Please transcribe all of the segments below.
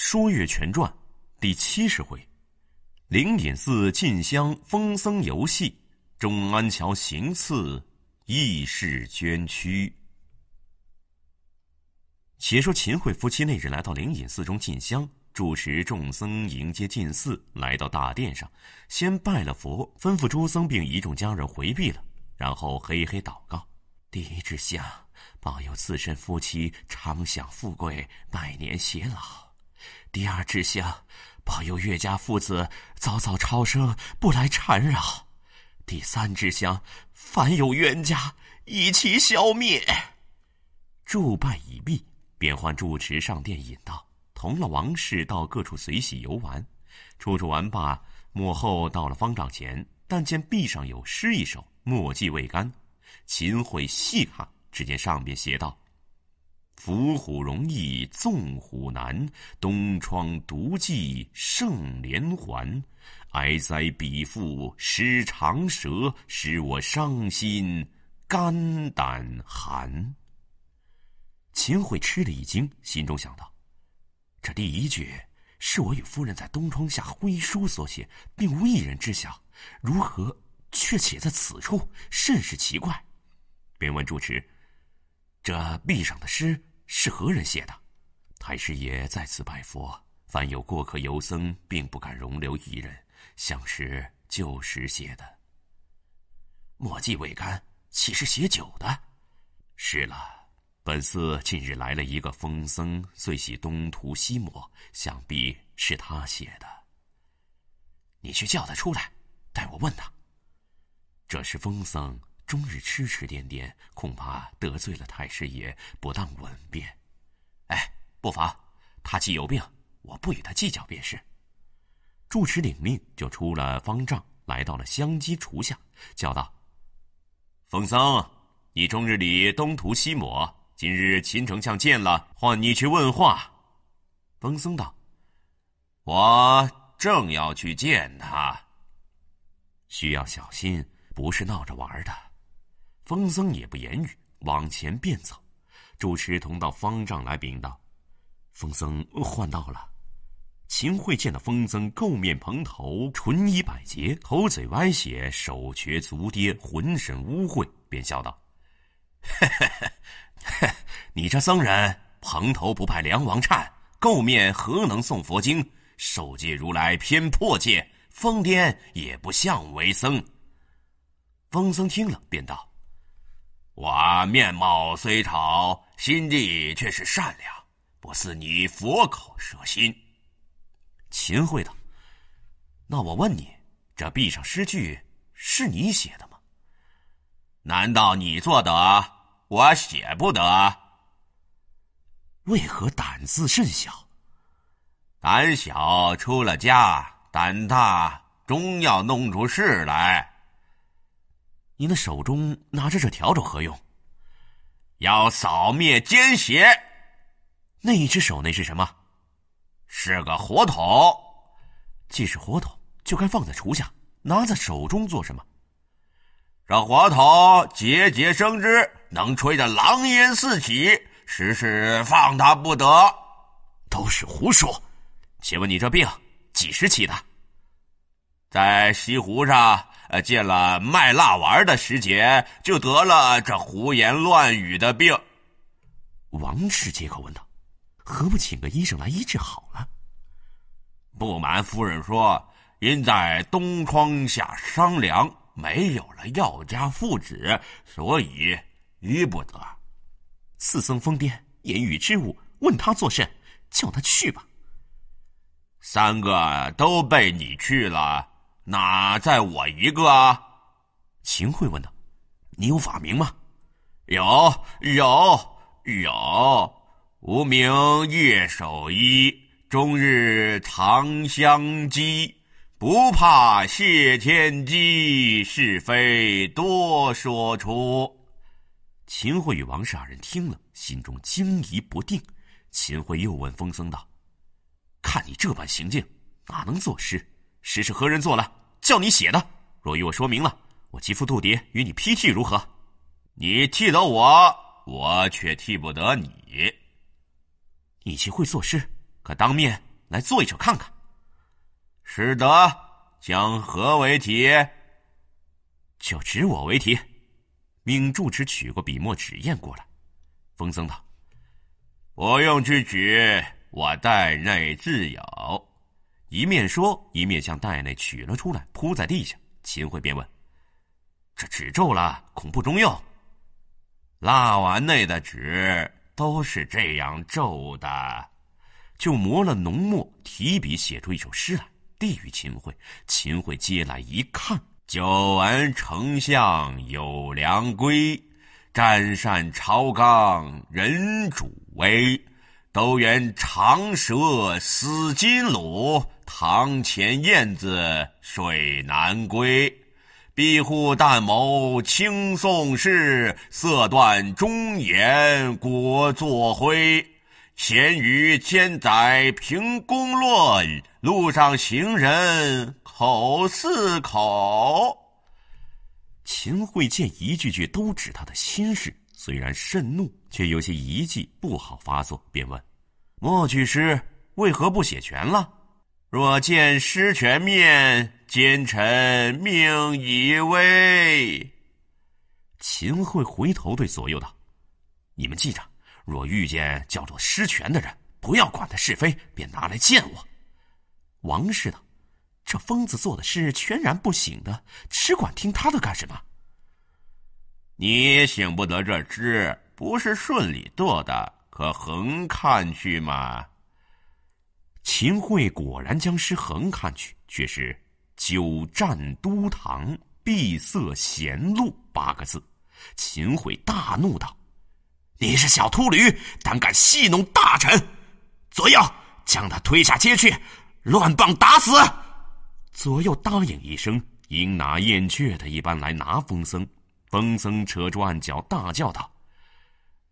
《说岳全传》第七十回，灵隐寺进香，风僧游戏，中安桥行刺，义士捐躯。且说秦桧夫妻那日来到灵隐寺中进香，主持众僧迎接进寺，来到大殿上，先拜了佛，吩咐诸僧并一众家人回避了，然后嘿嘿祷告：“第一支香，保佑自身夫妻长享富贵，百年偕老。”第二支香，保佑岳家父子早早超生，不来缠扰；第三支香，凡有冤家，一齐消灭。祝拜已毕，便唤住持上殿引道，同了王氏到各处随喜游玩。处处玩罢，幕后到了方丈前，但见壁上有诗一首，墨迹未干，秦桧细看，只见上面写道。伏虎容易纵虎难，东窗毒计胜连环，哀哉彼父失长舌，使我伤心肝胆寒。秦桧吃了一惊，心中想到：这第一句是我与夫人在东窗下挥书所写，并无一人知晓，如何却写在此处，甚是奇怪。便问住持：这壁上的诗？是何人写的？太师爷在此拜佛，凡有过客游僧，并不敢容留一人。像是旧时写的，墨迹未干，岂是写酒的？是了，本寺近日来了一个疯僧，最喜东涂西抹，想必是他写的。你去叫他出来，待我问他。这是疯僧。终日痴痴癫癫，恐怕得罪了太师爷，不当稳便。哎，不妨，他既有病，我不与他计较便是。住持领命，就出了方丈，来到了香积厨下，叫道：“风僧，你终日里东涂西抹，今日秦丞相见了，唤你去问话。”风僧道：“我正要去见他，需要小心，不是闹着玩的。”风僧也不言语，往前便走。主持同到方丈来禀道：“风僧换到了。”秦桧见了风僧，垢面蓬头，唇衣百结，口嘴歪斜，手瘸足跌，浑身污秽，便笑道：“ 你这僧人，蓬头不派梁王颤，垢面何能诵佛经？受戒如来偏破戒，疯癫也不像为僧。”风僧听了，便道。我面貌虽丑，心地却是善良，不似你佛口蛇心。秦桧道：“那我问你，这壁上诗句是你写的吗？难道你做得，我写不得？为何胆子甚小？胆小出了家，胆大终要弄出事来。”您的手中拿着这笤帚何用？要扫灭奸邪。那一只手那是什么？是个火桶。既是火桶，就该放在厨下，拿在手中做什么？这火桶节节生枝，能吹得狼烟四起，实是放它不得。都是胡说。请问你这病几时起的？在西湖上。呃，见了卖蜡丸的时节，就得了这胡言乱语的病。王氏接口问道：“何不请个医生来医治好了？”不瞒夫人说，因在东窗下商量，没有了药家父旨，所以医不得。四僧疯癫，言语之物，问他作甚？叫他去吧。三个都被你去了。那再我一个，啊？秦桧问道：“你有法名吗？”“有，有，有。”“无名夜守一，终日长相积，不怕谢天机，是非多说出。”秦桧与王氏二人听了，心中惊疑不定。秦桧又问风僧道：“看你这般行径，哪能作诗？诗是何人作来？”叫你写的，若与我说明了，我即付渡牒与你批 t 如何？你替得我，我却替不得你。你既会作诗，可当面来做一首看看。使得将何为题？就指我为题。命住持取过笔墨纸砚过来。风僧道：不用去举，我代内自有。一面说，一面向袋内取了出来，铺在地下。秦桧便问：“这纸皱了，恐不中用。”蜡丸内的纸都是这样皱的，就磨了浓墨，提笔写出一首诗来，递与秦桧。秦桧接来一看：“九闻丞相有良规，战善朝纲人主威，都缘长蛇思金鲁，堂前燕子水南归，庇户淡谋清宋氏，色断忠言国作灰，闲于千载凭公论。路上行人口似口。秦桧见一句句都指他的心事，虽然甚怒，却有些遗迹不好发作，便问：“墨句诗为何不写全了？”若见尸权面，奸臣命已危。秦桧回头对左右道：“你们记着，若遇见叫做尸权的人，不要管他是非，便拿来见我。”王氏道：“这疯子做的事全然不醒的，只管听他的干什么？你醒不得这诗，不是顺理做的，可横看去嘛。”秦桧果然将诗横看去，却是“久战都堂，闭塞贤路”八个字。秦桧大怒道：“你是小秃驴，胆敢戏弄大臣！左右，将他推下街去，乱棒打死！”左右答应一声，鹰拿燕雀的一般来拿风僧。风僧扯住案角，大叫道。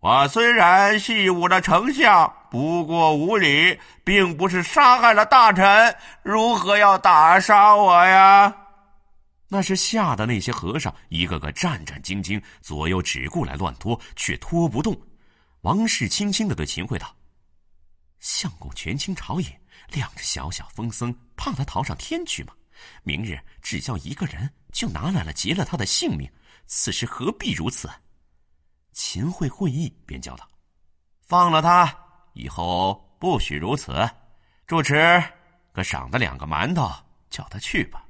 我虽然系武的丞相，不过无礼，并不是杀害了大臣，如何要打杀我呀？那是吓得那些和尚一个个战战兢兢，左右只顾来乱拖，却拖不动。王氏轻轻的对秦桧道：“相公权倾朝野，谅着小小风僧，怕他逃上天去吗？明日只叫一个人，就拿来了，结了他的性命。此时何必如此？”秦桧会意，便叫道：“放了他，以后不许如此。”住持，可赏他两个馒头，叫他去吧。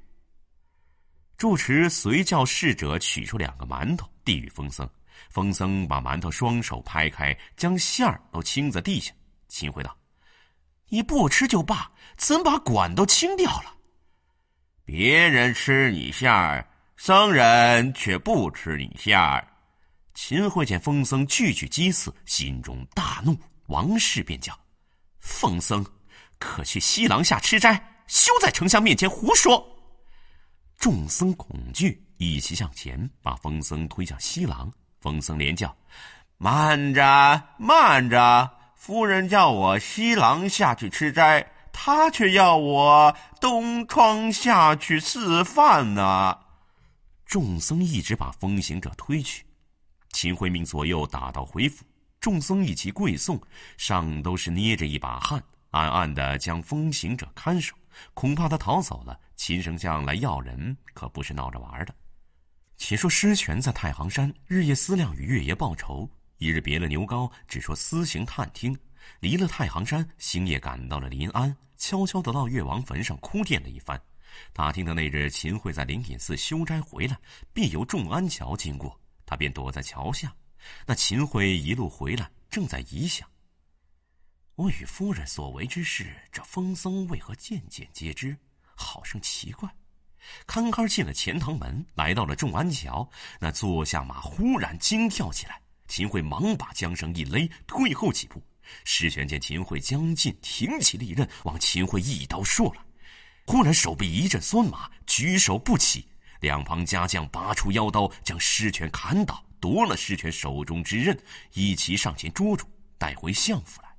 住持随叫侍者取出两个馒头，递与风僧。风僧把馒头双手拍开，将馅儿都倾在地下。秦桧道：“你不吃就罢，怎把管都清掉了？别人吃你馅儿，僧人却不吃你馅儿。”秦桧见风僧句句讥刺，心中大怒。王氏便叫：“风僧，可去西廊下吃斋，休在丞相面前胡说。”众僧恐惧，一齐向前，把风僧推向西廊。风僧连叫：“慢着，慢着！夫人叫我西廊下去吃斋，他却要我东窗下去吃饭呢。”众僧一直把风行者推去。秦惠命左右打道回府，众僧一齐跪送，上都是捏着一把汗，暗暗的将风行者看守，恐怕他逃走了。秦丞相来要人可不是闹着玩的。且说施权在太行山日夜思量与月爷报仇。一日别了牛皋，只说私行探听，离了太行山，星夜赶到了临安，悄悄的到越王坟上哭奠了一番，打听的那日秦桧在灵隐寺修斋回来，必由众安桥经过。他便躲在桥下，那秦桧一路回来，正在疑想：我与夫人所为之事，这风僧为何渐渐皆知？好生奇怪。堪堪进了钱塘门，来到了众安桥，那坐下马忽然惊跳起来，秦桧忙把缰绳一勒，退后几步。石玄见秦桧将近，挺起利刃往秦桧一刀射来，忽然手臂一阵酸麻，举手不起。两旁家将拔出腰刀，将狮权砍倒，夺了狮权手中之刃，一齐上前捉住，带回相府来。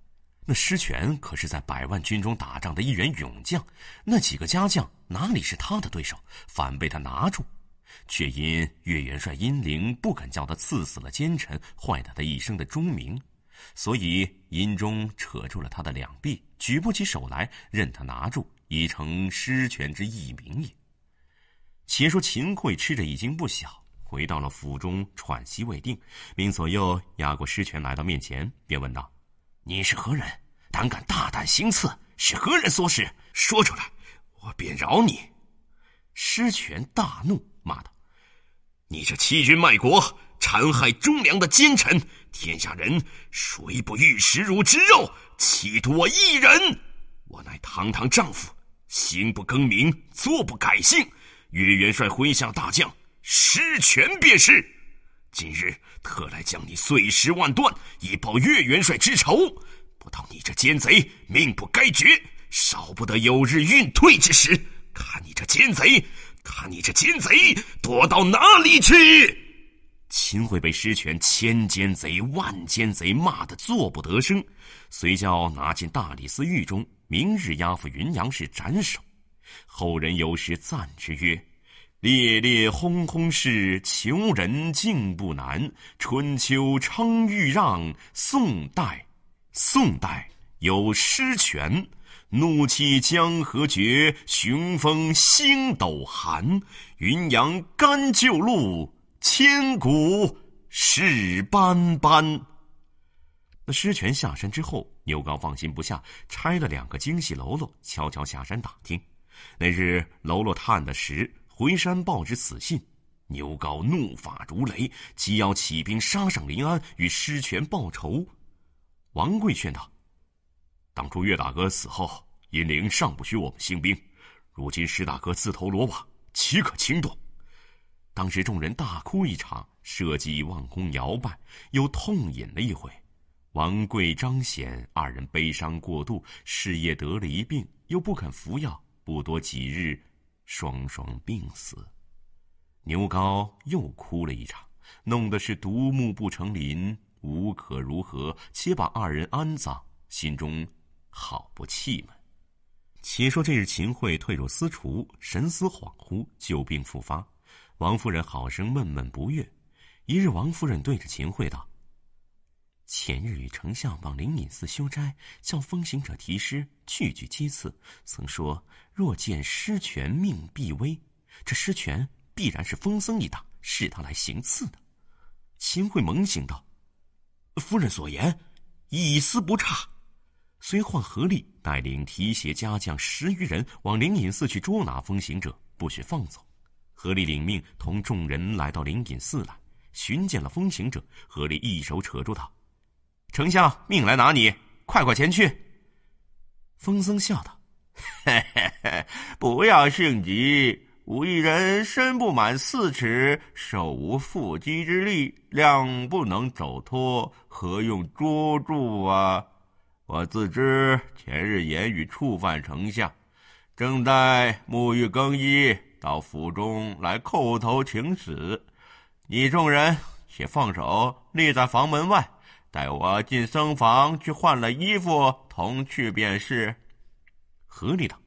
那狮权可是在百万军中打仗的一员勇将，那几个家将哪里是他的对手，反被他拿住，却因岳元帅阴灵不肯叫他刺死了奸臣，坏了他一生的忠名，所以阴中扯住了他的两臂，举不起手来，任他拿住，已成狮权之异名也。且说秦桧吃着已经不小，回到了府中，喘息未定，命左右压过施权来到面前，便问道：“你是何人？胆敢大胆行刺？是何人唆使？说出来，我便饶你。”施权大怒，骂道：“你这欺君卖国、残害忠良的奸臣，天下人谁不欲食汝之肉？岂独我一人？我乃堂堂丈夫，行不更名，坐不改姓。”岳元帅麾下大将失权便是，今日特来将你碎尸万段，以报岳元帅之仇。不到你这奸贼命不该绝，少不得有日运退之时。看你这奸贼，看你这奸贼躲到哪里去？秦桧被狮权千奸贼万奸贼骂得坐不得声，遂叫拿进大理寺狱中，明日押赴云阳市斩首。后人有时赞之曰：“烈烈轰轰是求人竟不难。春秋称欲让，宋代，宋代有诗泉，怒气江河绝，雄风星斗寒。云阳甘旧路，千古事斑斑。”那诗泉下山之后，牛皋放心不下，拆了两个精细喽啰，悄悄下山打听。那日喽啰探得时，回山报之此信，牛皋怒发如雷，即要起兵杀上临安，与师全报仇。王贵劝道：“当初岳大哥死后，阴灵尚不许我们兴兵，如今师大哥自投罗网，岂可轻动？”当时众人大哭一场，稷祭望空摇摆，又痛饮了一回。王贵、张显二人悲伤过度，事业得了一病，又不肯服药。不多几日，双双病死，牛皋又哭了一场，弄得是独木不成林，无可如何，且把二人安葬，心中好不气闷。且说这日秦桧退入私厨，神思恍惚，旧病复发，王夫人好生闷闷不悦。一日，王夫人对着秦桧道。前日与丞相往灵隐寺修斋，向风行者题诗，句句讥刺。曾说：“若见诗权，命必危。”这诗权必然是风僧一党，是他来行刺的。秦桧猛醒道：“夫人所言，一丝不差。”遂唤何力带领提携家将十余人往灵隐寺去捉拿风行者，不许放走。何力领命，同众人来到灵隐寺来，寻见了风行者，何力一手扯住他。丞相命来拿你，快快前去。风僧笑道：“嘿嘿嘿，不要性急，吾一人身不满四尺，手无缚鸡之力，量不能走脱，何用捉住啊？”我自知前日言语触犯丞相，正待沐浴更衣，到府中来叩头请死。你众人且放手，立在房门外。带我进僧房去换了衣服，同去便是。何丽道，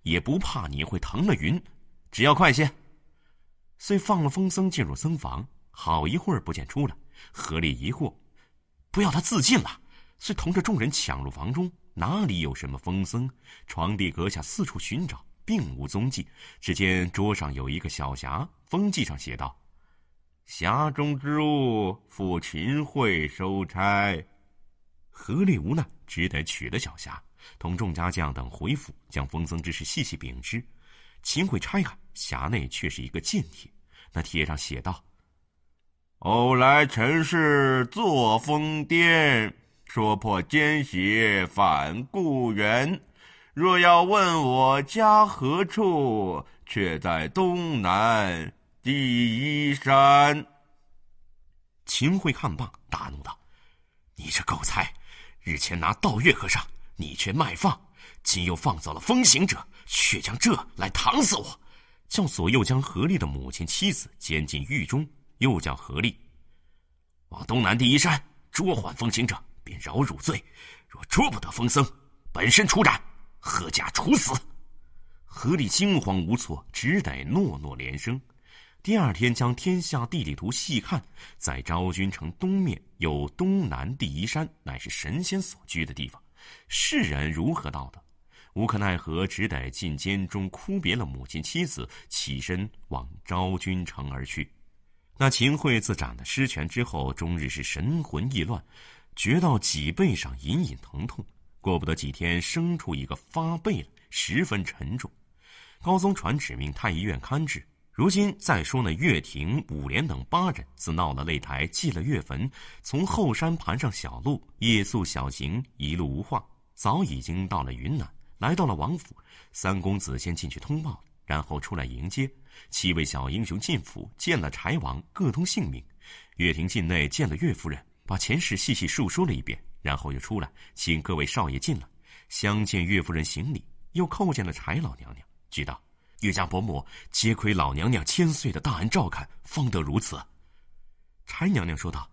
也不怕你会腾了云，只要快些。遂放了风僧进入僧房，好一会儿不见出来。何丽疑惑，不要他自尽了，遂同着众人抢入房中，哪里有什么风僧？床地阁下四处寻找，并无踪迹。只见桌上有一个小匣，封记上写道。匣中之物，赴秦桧收差。何立无奈，只得取了小匣，同众家将等回府，将封僧之事细细禀之。秦桧拆开匣内，却是一个贱帖。那帖上写道：“偶来尘世作疯癫，说破奸邪反故园。若要问我家何处，却在东南。”第一山。秦桧看罢，大怒道：“你这狗才，日前拿道月和尚，你却卖放；今又放走了风行者，却将这来搪死我！叫左右将何丽的母亲、妻子监禁狱中，又叫何丽往东南第一山捉还风行者，便饶汝罪；若捉不得风僧，本身处斩，何家处死。”何丽惊慌无措，只得诺诺连声。第二天将天下地理图细看，在昭君城东面有东南第一山，乃是神仙所居的地方。世人如何到的？无可奈何，只得进监中哭别了母亲妻子，起身往昭君城而去。那秦桧自斩了尸权之后，终日是神魂意乱，觉到脊背上隐隐疼痛。过不得几天，生出一个发背来，十分沉重。高宗传旨命太医院看治。如今再说那岳霆、五莲等八人自闹了擂台，祭了岳坟，从后山盘上小路，夜宿小行，一路无话，早已经到了云南，来到了王府。三公子先进去通报，然后出来迎接七位小英雄进府，见了柴王，各通姓名。岳亭进内见了岳夫人，把前世细细述说了一遍，然后又出来请各位少爷进来，相见岳夫人行礼，又叩见了柴老娘娘，举道。岳家伯母皆亏老娘娘千岁的大恩照看，方得如此。柴娘娘说道：“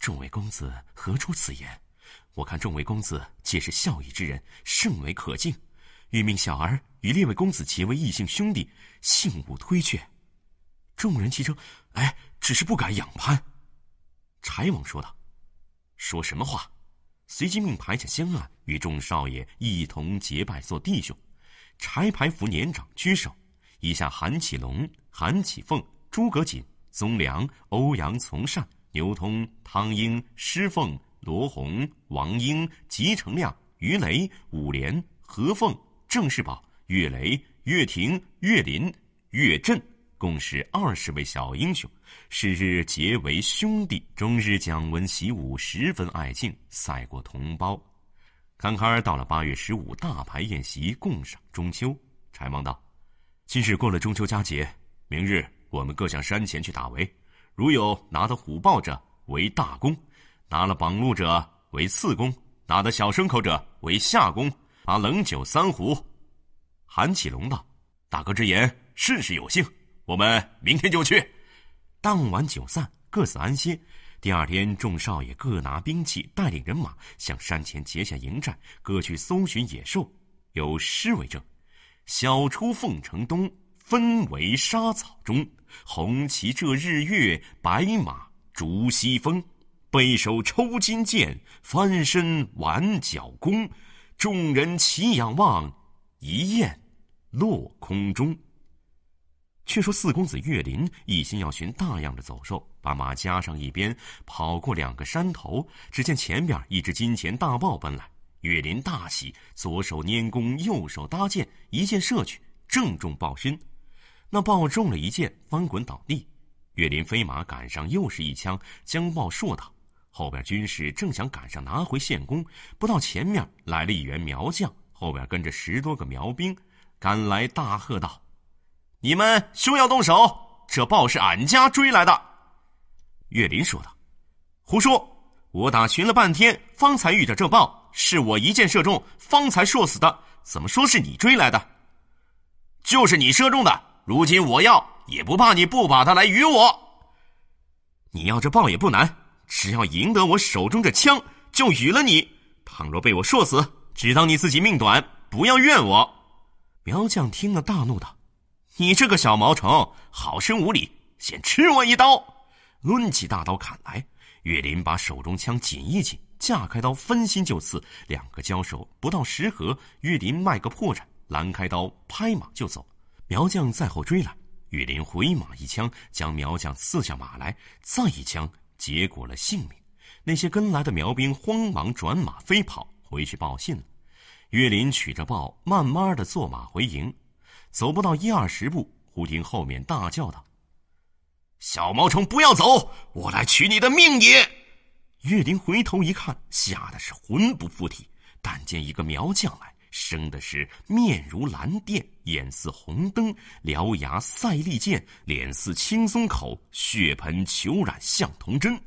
众位公子何出此言？我看众位公子皆是孝义之人，甚为可敬。欲命小儿与列位公子结为异姓兄弟，幸勿推却。”众人齐称：“哎，只是不敢仰攀。”柴王说道：“说什么话？”随即命排下香案，与众少爷一同结拜做弟兄。柴排福年长居首，以下韩启龙、韩启凤、诸葛瑾、宗良、欧阳从善、牛通、汤英、施凤、罗红、王英、吉成亮、于雷、武连、何凤、郑世宝、岳雷、岳亭、岳林、岳震，共是二十位小英雄，是日结为兄弟，终日讲文习武，十分爱敬，赛过同胞。坎坎儿到了八月十五，大排宴席，共赏中秋。柴王道：“今日过了中秋佳节，明日我们各向山前去打围，如有拿得虎豹者为大功，拿了绑鹿者为次功，拿得小牲口者为下功。把冷酒三壶。”韩启龙道：“大哥之言甚是有幸，我们明天就去。当晚酒散，各自安歇。第二天，众少爷各拿兵器，带领人马向山前结下营寨，各去搜寻野兽。有诗为证：“晓出凤城东，分为沙草中。红旗遮日月，白马逐西风。背手抽金剑，翻身挽角弓。众人齐仰望，一雁落空中。”却说四公子岳林一心要寻大样的走兽，把马夹上一边，跑过两个山头。只见前边一只金钱大豹奔来，岳林大喜，左手拈弓，右手搭箭，一箭射去，正中豹身。那豹中了一箭，翻滚倒地。岳林飞马赶上，又是一枪，将豹硕倒。后边军士正想赶上拿回献功，不到前面来了一员苗将，后边跟着十多个苗兵，赶来大喝道。你们休要动手！这豹是俺家追来的。”岳林说道，“胡说！我打寻了半天，方才遇着这豹，是我一箭射中，方才射死的。怎么说是你追来的？就是你射中的。如今我要，也不怕你不把它来与我。你要这豹也不难，只要赢得我手中这枪，就与了你。倘若被我射死，只当你自己命短，不要怨我。”苗将听了，大怒道。你这个小毛虫，好生无礼！先吃我一刀！抡起大刀砍来。岳林把手中枪紧一紧，架开刀，分心就刺。两个交手不到十合，岳林卖个破绽，拦开刀，拍马就走。苗将在后追来，岳林回马一枪，将苗将刺下马来，再一枪，结果了性命。那些跟来的苗兵慌忙转马飞跑回去报信了。岳林取着报，慢慢的坐马回营。走不到一二十步，忽听后面大叫道：“小毛虫，不要走，我来取你的命也！”岳灵回头一看，吓得是魂不附体。但见一个苗将来，生的是面如蓝靛，眼似红灯，獠牙赛利剑，脸似青松口，血盆球染像铜针，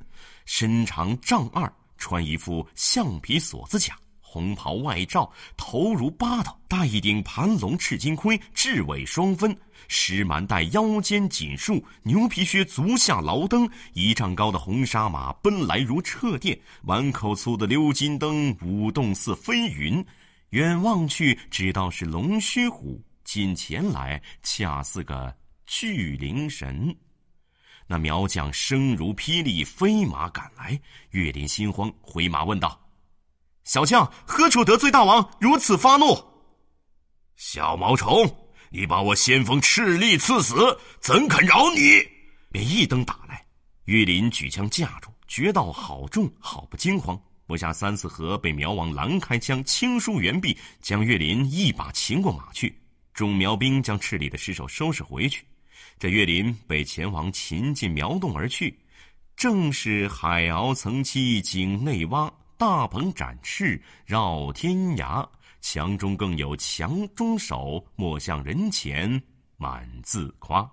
身长丈二，穿一副橡皮锁子甲。红袍外罩，头如八斗，戴一顶盘龙赤金盔，翅尾双分，石蛮带腰间锦束，牛皮靴足下劳登，一丈高的红纱马奔来如掣电，碗口粗的鎏金灯舞动似飞云。远望去，只道是龙须虎；近前来，恰似个巨灵神。那苗将声如霹雳，飞马赶来。岳林心慌，回马问道。小将何处得罪大王，如此发怒？小毛虫，你把我先锋赤力刺死，怎肯饶你？便一灯打来，岳林举枪架住，觉道好重，好不惊慌。不下三四合，被苗王拦开枪，轻舒猿臂，将岳林一把擒过马去。众苗兵将赤力的尸首收拾回去。这岳林被前王擒进苗洞而去，正是海鳌层栖井内蛙，大鹏展翅绕天涯，墙中更有墙中手，莫向人前满自夸。